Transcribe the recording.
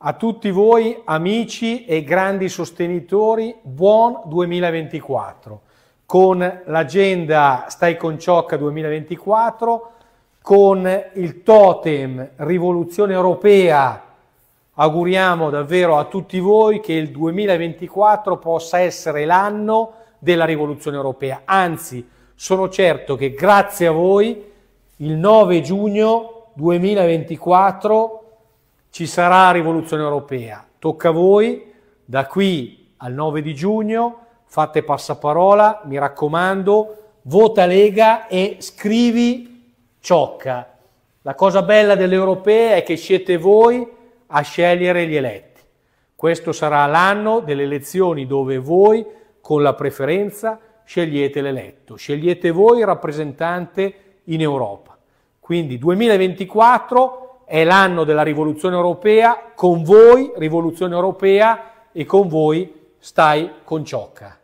A tutti voi amici e grandi sostenitori, buon 2024. Con l'agenda Stai con Ciocca 2024, con il totem Rivoluzione Europea, auguriamo davvero a tutti voi che il 2024 possa essere l'anno della Rivoluzione Europea. Anzi, sono certo che grazie a voi il 9 giugno 2024 ci sarà la rivoluzione europea, tocca a voi, da qui al 9 di giugno fate passaparola, mi raccomando, vota Lega e scrivi ciocca. La cosa bella dell'europea è che siete voi a scegliere gli eletti. Questo sarà l'anno delle elezioni dove voi con la preferenza scegliete l'eletto, scegliete voi il rappresentante in Europa. Quindi 2024 è l'anno della rivoluzione europea, con voi rivoluzione europea e con voi stai con ciocca.